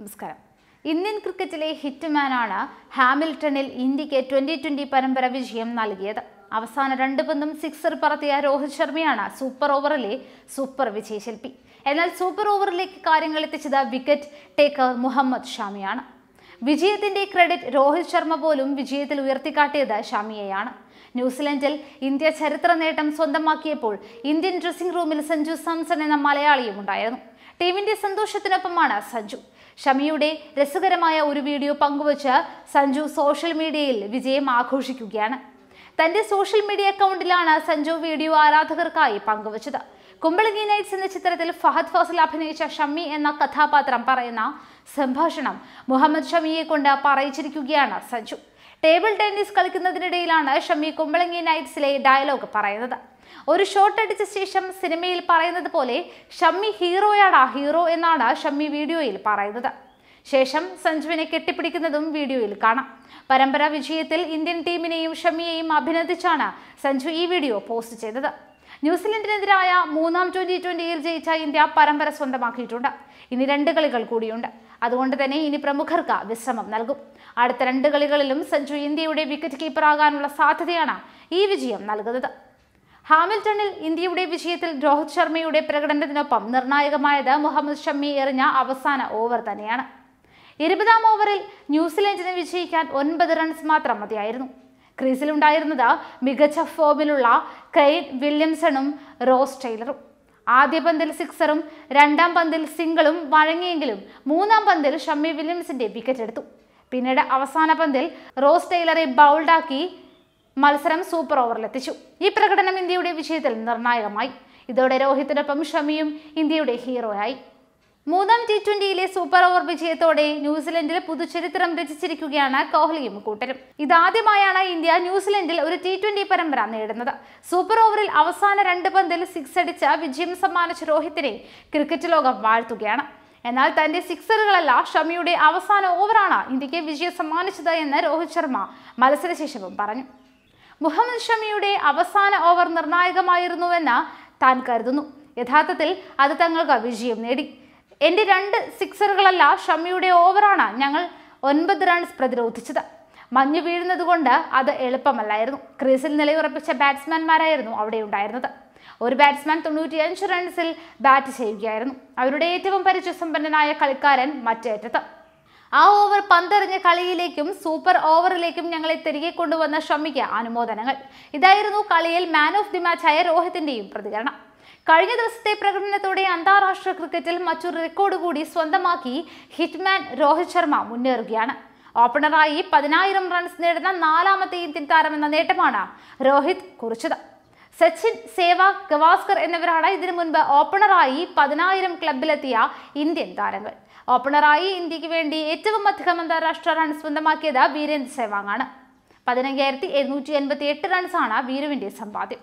നമസ്കാരം ഇന്ത്യൻ ക്രിക്കറ്റിലെ ഹിറ്റ്മാനാണ് ഹാമിൽട്ടണിൽ ഇന്ത്യക്ക് ട്വന്റി ട്വന്റി പരമ്പര വിജയം നൽകിയത് അവസാന രണ്ട് പന്തും സിക്സർ പറത്തിയ രോഹിത് ശർമ്മയാണ് സൂപ്പർ ഓവറിലെ സൂപ്പർ വിജയശില്പി എന്നാൽ സൂപ്പർ ഓവറിലേക്ക് കാര്യങ്ങൾ എത്തിച്ചത് വിക്കറ്റ് ടേക്കർ മുഹമ്മദ് ഷാമിയാണ് വിജയത്തിന്റെ ക്രെഡിറ്റ് രോഹിത് ശർമ്മ പോലും വിജയത്തിൽ ഉയർത്തിക്കാട്ടിയത് ഷാമിയെയാണ് ന്യൂസിലൻഡിൽ ഇന്ത്യ ചരിത്ര നേട്ടം സ്വന്തമാക്കിയപ്പോൾ ഇന്ത്യൻ ഡ്രസ്സിംഗ് റൂമിൽ സഞ്ജു സാംസൺ എന്ന മലയാളിയും ഉണ്ടായിരുന്നു ടീമിന്റെ സന്തോഷത്തിനൊപ്പമാണ് സഞ്ജു ഷമിയുടെ രസകരമായ ഒരു വീഡിയോ പങ്കുവച്ച് സഞ്ജു സോഷ്യൽ മീഡിയയിൽ വിജയം ആഘോഷിക്കുകയാണ് തന്റെ സോഷ്യൽ മീഡിയ അക്കൗണ്ടിലാണ് സഞ്ജു വീഡിയോ ആരാധകർക്കായി പങ്കുവച്ചത് കുമ്പളങ്ങി നൈറ്റ്സ് എന്ന ചിത്രത്തിൽ ഫഹദ് ഫാസിൽ അഭിനയിച്ച ഷമ്മി എന്ന കഥാപാത്രം പറയുന്ന സംഭാഷണം മുഹമ്മദ് ഷമിയെ കൊണ്ട് പറയിച്ചിരിക്കുകയാണ് സഞ്ജു ടേബിൾ ടെന്നീസ് കളിക്കുന്നതിനിടയിലാണ് ഷമ്മി കുമ്പളങ്ങി നൈറ്റ്സിലെ ഡയലോഗ് പറയുന്നത് ഒരു ഷോട്ട് അടിച്ച ശേഷം സിനിമയിൽ പറയുന്നത് പോലെ ഷമ്മി ഹീറോയാടാ ഹീറോ എന്നാണ് ഷമ്മി വീഡിയോയിൽ പറയുന്നത് ശേഷം സഞ്ജുവിനെ കെട്ടിപ്പിടിക്കുന്നതും വീഡിയോയിൽ കാണാം പരമ്പര വിജയത്തിൽ ഇന്ത്യൻ ടീമിനെയും ഷമ്മിയെയും അഭിനന്ദിച്ചാണ് സഞ്ജു ഈ വീഡിയോ പോസ്റ്റ് ചെയ്തത് ന്യൂസിലൻഡിനെതിരായ മൂന്നാം ട്വന്റി ട്വന്റിയിൽ ജയിച്ച ഇന്ത്യ പരമ്പര സ്വന്തമാക്കിയിട്ടുണ്ട് ഇനി രണ്ട് കളികൾ കൂടിയുണ്ട് അതുകൊണ്ട് തന്നെ ഇനി പ്രമുഖർക്ക് വിശ്രമം നൽകും അടുത്ത രണ്ട് കളികളിലും സഞ്ജു ഇന്ത്യയുടെ വിക്കറ്റ് കീപ്പറാകാനുള്ള സാധ്യതയാണ് ഈ വിജയം നൽകുന്നത് ഹാമിൽട്ടണിൽ ഇന്ത്യയുടെ വിജയത്തിൽ രോഹിത് ശർമ്മയുടെ പ്രകടനത്തിനൊപ്പം നിർണായകമായത് മുഹമ്മദ് ഷമ്മി എറിഞ്ഞ അവസാന ഓവർ തന്നെയാണ് ഇരുപതാം ഓവറിൽ ന്യൂസിലൻഡിനെ വിജയിക്കാൻ ഒൻപത് റൺസ് മാത്രം മതിയായിരുന്നു ക്രീസിലുണ്ടായിരുന്നത് മികച്ച ഫോമിലുള്ള കെയ്ൻ വില്യംസണും റോസ് ടൈലറും ആദ്യ പന്തിൽ സിക്സറും രണ്ടാം പന്തിൽ സിംഗിളും വഴങ്ങിയെങ്കിലും മൂന്നാം പന്തിൽ ഷമ്മി വില്യംസിന്റെ വിക്കറ്റ് എടുത്തു പിന്നീട് അവസാന പന്തിൽ റോസ് ടൈലറെ ബൗൾഡാക്കി മത്സരം സൂപ്പർ ഓവറിലെത്തിച്ചു ഈ പ്രകടനം ഇന്ത്യയുടെ വിജയത്തിൽ നിർണായകമായി ഇതോടെ രോഹിത്തിനൊപ്പം ഷമിയും ഇന്ത്യയുടെ ഹീറോയായി മൂന്നാം ടി ട്വന്റിയിലെ സൂപ്പർ ഓവർ വിജയത്തോടെ ന്യൂസിലൻഡിൽ പുതുചരിത്രം രചിച്ചിരിക്കുകയാണ് കോഹ്ലിയും കൂട്ടരും ഇതാദ്യമായാണ് ഇന്ത്യ ന്യൂസിലൻഡിൽ ഒരു ടി ട്വന്റി പരമ്പര നേടുന്നത് സൂപ്പർ ഓവറിൽ അവസാന രണ്ട് പന്തിൽ സിക്സ് അടിച്ച വിജയം സമ്മാനിച്ച രോഹിത്തിനെ ക്രിക്കറ്റ് ലോകം വാഴ്ത്തുകയാണ് എന്നാൽ തന്റെ സിക്സറുകളല്ല ഷമിയുടെ അവസാന ഓവറാണ് ഇന്ത്യക്ക് വിജയം സമ്മാനിച്ചത് എന്ന് രോഹിത് ശർമ്മ മത്സരശേഷവും പറഞ്ഞു മുഹമ്മദ് ഷമിയുടെ അവസാന ഓവർ നിർണായകമായിരുന്നുവെന്ന് താൻ കരുതുന്നു യഥാർത്ഥത്തിൽ അത് തങ്ങൾക്ക് വിജയം നേടി എൻ്റെ രണ്ട് സിക്സറുകളല്ല ഷമിയുടെ ഓവറാണ് ഞങ്ങൾ ഒൻപത് റൺസ് പ്രതിരോധിച്ചത് മഞ്ഞു വീഴുന്നതുകൊണ്ട് അത് എളുപ്പമല്ലായിരുന്നു ക്രീസിൽ നിലയുറപ്പിച്ച ബാറ്റ്സ്മാൻമാരായിരുന്നു അവിടെ ഉണ്ടായിരുന്നത് ഒരു ബാറ്റ്സ്മാൻ തൊണ്ണൂറ്റിയഞ്ച് റൺസിൽ ബാറ്റ് ചെയ്യുകയായിരുന്നു അവരുടെ ഏറ്റവും പരിചയസമ്പന്നനായ കളിക്കാരൻ മറ്റേറ്റത്ത് ആ ഓവർ പന്തെറിഞ്ഞ കളിയിലേക്കും സൂപ്പർ ഓവറിലേക്കും ഞങ്ങളെ തിരികെ കൊണ്ടുവന്ന ഷമിക്ക് അനുമോദനങ്ങൾ ഇതായിരുന്നു കളിയിൽ മാൻ ഓഫ് ദി ആയ രോഹിത്തിന്റെയും പ്രതികരണം കഴിഞ്ഞ ദിവസത്തെ പ്രകടനത്തോടെ അന്താരാഷ്ട്ര ക്രിക്കറ്റിൽ മറ്റൊരു റെക്കോർഡ് കൂടി സ്വന്തമാക്കി ഹിറ്റ്മാൻ രോഹിത് ശർമ്മ മുന്നേറുകയാണ് ഓപ്പണറായി പതിനായിരം റൺസ് നേടുന്ന നാലാമത്തെ ഇന്ത്യൻ താരമെന്ന നേട്ടമാണ് രോഹിത് കുറിച്ചത് സച്ചിൻ സേവാഗ് ഗവാസ്കർ എന്നിവരാണ് ഇതിനു മുൻപ് ഓപ്പണറായി പതിനായിരം ക്ലബിലെത്തിയ ഇന്ത്യൻ താരങ്ങൾ ഓപ്പണറായി ഇന്ത്യക്ക് വേണ്ടി ഏറ്റവും അധികം അന്താരാഷ്ട്ര റൺസ് സ്വന്തമാക്കിയത് വീരേന്ദ്ര സെവാങ് ആണ് പതിനഞ്ചായിരത്തി എഴുന്നൂറ്റി എൺപത്തി എട്ട് റൺസാണ് വീരുവിന്റെ സമ്പാദ്യം